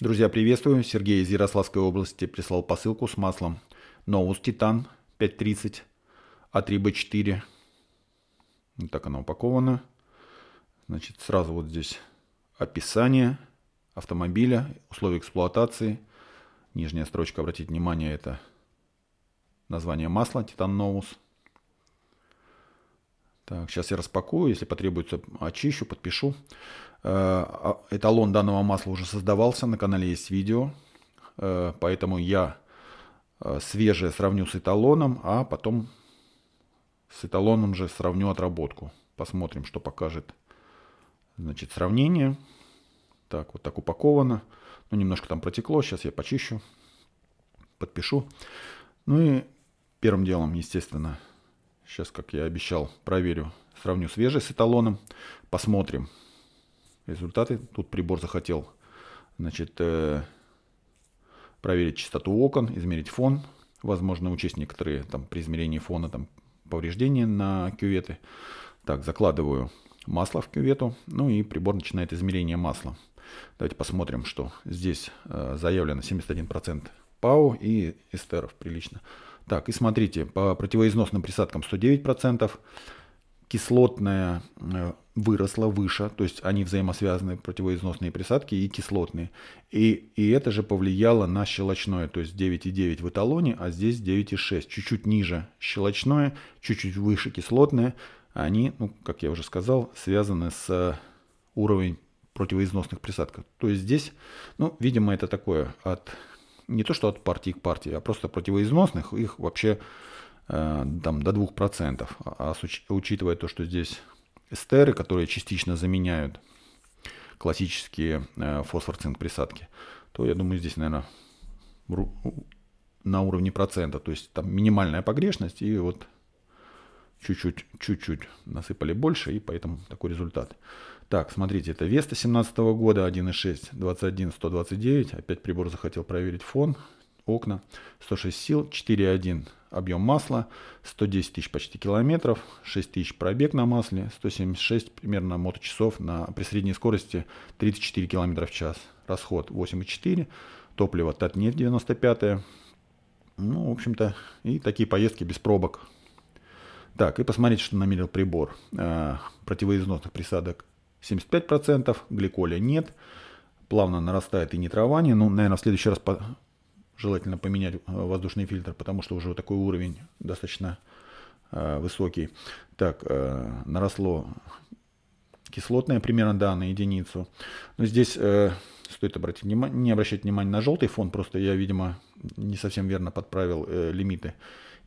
Друзья, приветствую. Сергей из Ярославской области прислал посылку с маслом Ноус Титан 530 А3Б4. Вот так она упакована. Значит, сразу вот здесь описание автомобиля, условия эксплуатации. Нижняя строчка, обратите внимание, это название масла Титан Ноус. Так, сейчас я распакую, если потребуется, очищу, подпишу. Э, а, эталон данного масла уже создавался, на канале есть видео, э, поэтому я э, свежее сравню с эталоном, а потом с эталоном же сравню отработку. Посмотрим, что покажет значит, сравнение. Так, вот так упаковано. Ну, немножко там протекло, сейчас я почищу, подпишу. Ну и первым делом, естественно, сейчас, как я обещал, проверю, сравню свежее с эталоном, посмотрим, результаты. Тут прибор захотел значит, э, проверить частоту окон, измерить фон, возможно, учесть некоторые там, при измерении фона там, повреждения на кюветы. Так, закладываю масло в кювету, ну и прибор начинает измерение масла. Давайте посмотрим, что здесь э, заявлено 71% пау и эстеров прилично. Так, и смотрите, по противоизносным присадкам 109%, кислотная э, выросла выше, то есть они взаимосвязаны, противоизносные присадки и кислотные. И, и это же повлияло на щелочное, то есть 9,9 в эталоне, а здесь 9,6. Чуть-чуть ниже щелочное, чуть-чуть выше кислотное. Они, ну, как я уже сказал, связаны с э, уровнем противоизносных присадков. То есть здесь, ну, видимо, это такое от не то что от партии к партии, а просто противоизносных их вообще э, там до 2%. А, а с, учитывая то, что здесь эстеры, которые частично заменяют классические э, фосфор-цинк присадки, то я думаю, здесь, наверное, на уровне процента, то есть там минимальная погрешность, и вот чуть-чуть, чуть-чуть насыпали больше, и поэтому такой результат. Так, смотрите, это Веста 17 -го года, 1.6, 21, 129. Опять прибор захотел проверить фон, окна. 106 сил, 4.1, объем масла, 110 тысяч почти километров, 6 тысяч пробег на масле, 176 примерно моточасов на, при средней скорости 34 км в час. Расход 8,4, топливо Татнефть 95 ну, в общем-то, и такие поездки без пробок. Так, и посмотрите, что намерил прибор. Э, противоизносных присадок 75%, гликоля нет. Плавно нарастает и нитрование. Ну, наверное, в следующий раз желательно поменять э, воздушный фильтр, потому что уже такой уровень достаточно э, высокий. Так, э, наросло кислотное примерно, да, на единицу. Но здесь э, стоит обратить внимание, не обращать внимания на желтый фон, просто я, видимо, не совсем верно подправил э, лимиты.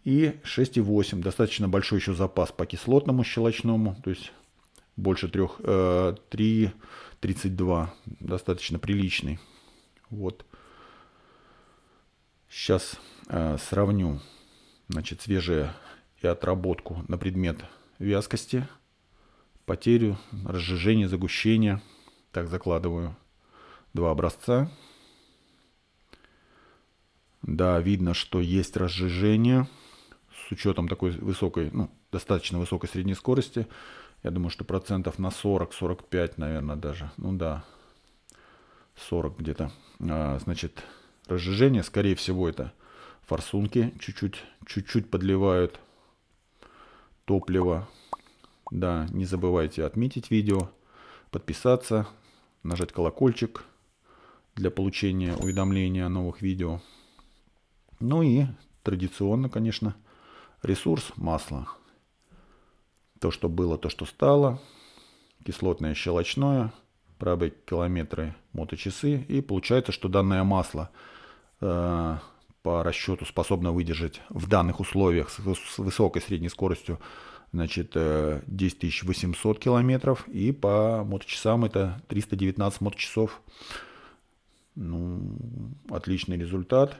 И 6,8, достаточно большой еще запас по кислотному щелочному, то есть больше 3, э, 3,32, достаточно приличный. Вот. Сейчас э, сравню значит, свежее и отработку на предмет вязкости, потерю, разжижение, загущение. Так закладываю два образца. Да, видно, что есть разжижение с учетом такой высокой, ну, достаточно высокой средней скорости. Я думаю, что процентов на 40-45, наверное, даже. Ну да, 40 где-то. А, значит, Разжижение, скорее всего, это форсунки чуть-чуть, чуть-чуть подливают топливо. Да, не забывайте отметить видео, подписаться, нажать колокольчик для получения уведомления о новых видео. Ну и традиционно, конечно, ресурс масла. То, что было, то, что стало. Кислотное щелочное, правые километры моточасы. И получается, что данное масло – Э, по расчету способна выдержать в данных условиях с высокой средней скоростью значит, 10 э, 800 километров, и по моточасам это 319 моточасов. Ну, отличный результат.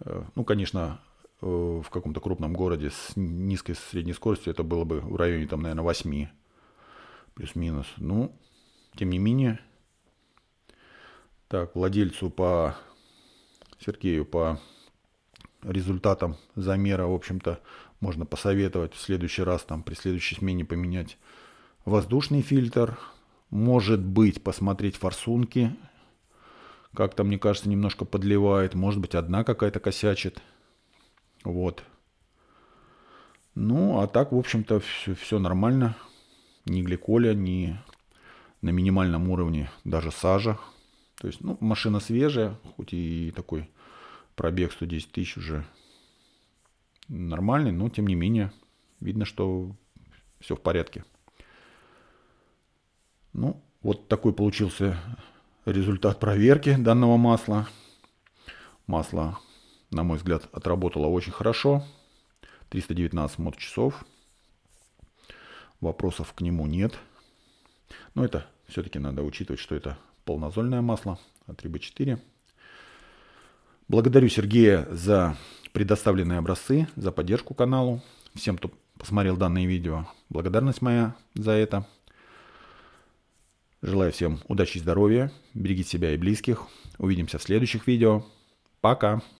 Э, ну, конечно, в каком-то крупном городе с низкой средней скоростью это было бы в районе, там, наверное, 8 плюс-минус. Ну, тем не менее. Так, владельцу по Сергею по результатам замера, в общем-то, можно посоветовать в следующий раз, там, при следующей смене поменять воздушный фильтр. Может быть, посмотреть форсунки. Как-то, мне кажется, немножко подливает. Может быть, одна какая-то косячит. Вот. Ну, а так, в общем-то, все, все нормально. Ни гликоля, ни на минимальном уровне даже сажа. То есть, ну, машина свежая, хоть и такой пробег 110 тысяч уже нормальный, но тем не менее видно, что все в порядке. Ну, вот такой получился результат проверки данного масла. Масло, на мой взгляд, отработало очень хорошо. 319 моточасов. Вопросов к нему нет. Но это все-таки надо учитывать, что это полнозольное масло от рыбы 4. Благодарю Сергея за предоставленные образцы, за поддержку каналу. Всем, кто посмотрел данное видео, благодарность моя за это. Желаю всем удачи и здоровья. Берегите себя и близких. Увидимся в следующих видео. Пока!